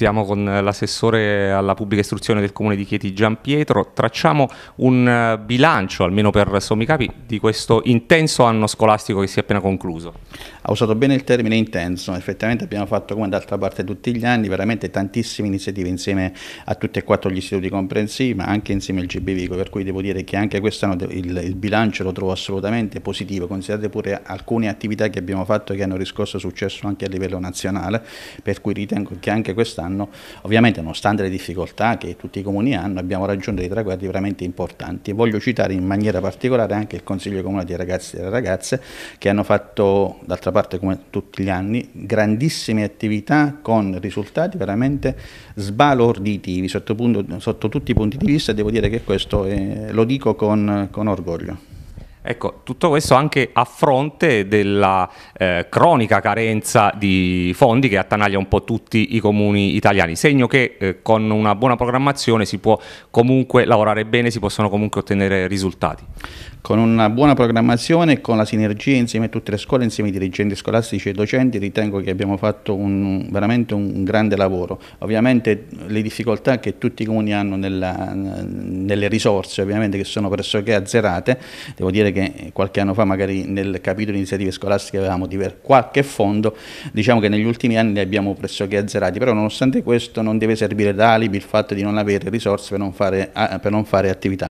Iniziamo con l'assessore alla pubblica istruzione del Comune di Chieti Giampietro. Tracciamo un eh, bilancio, almeno per sommi capi, di questo intenso anno scolastico che si è appena concluso. Ha usato bene il termine intenso, effettivamente abbiamo fatto come d'altra parte tutti gli anni, veramente tantissime iniziative insieme a tutti e quattro gli istituti comprensivi, ma anche insieme al GBVico, per cui devo dire che anche quest'anno il, il bilancio lo trovo assolutamente positivo, considerate pure alcune attività che abbiamo fatto che hanno riscosso successo anche a livello nazionale, per cui ritengo che anche quest'anno quest'anno. Ovviamente nonostante le difficoltà che tutti i comuni hanno abbiamo raggiunto dei traguardi veramente importanti. Voglio citare in maniera particolare anche il Consiglio Comune dei Ragazzi e delle Ragazze che hanno fatto, d'altra parte come tutti gli anni, grandissime attività con risultati veramente sbalorditivi sotto, punto, sotto tutti i punti di vista. Devo dire che questo è, eh, lo dico con, con orgoglio. Ecco, tutto questo anche a fronte della eh, cronica carenza di fondi che attanaglia un po' tutti i comuni italiani, segno che eh, con una buona programmazione si può comunque lavorare bene, si possono comunque ottenere risultati. Con una buona programmazione, e con la sinergia insieme a tutte le scuole, insieme ai dirigenti scolastici e docenti, ritengo che abbiamo fatto un, veramente un grande lavoro. Ovviamente le difficoltà che tutti i comuni hanno nella, nelle risorse, ovviamente che sono pressoché azzerate, devo dire sapere che qualche anno fa magari nel capitolo iniziative scolastiche avevamo qualche fondo, diciamo che negli ultimi anni li abbiamo pressoché azzerati, però nonostante questo non deve servire da alibi il fatto di non avere risorse per non fare, per non fare attività.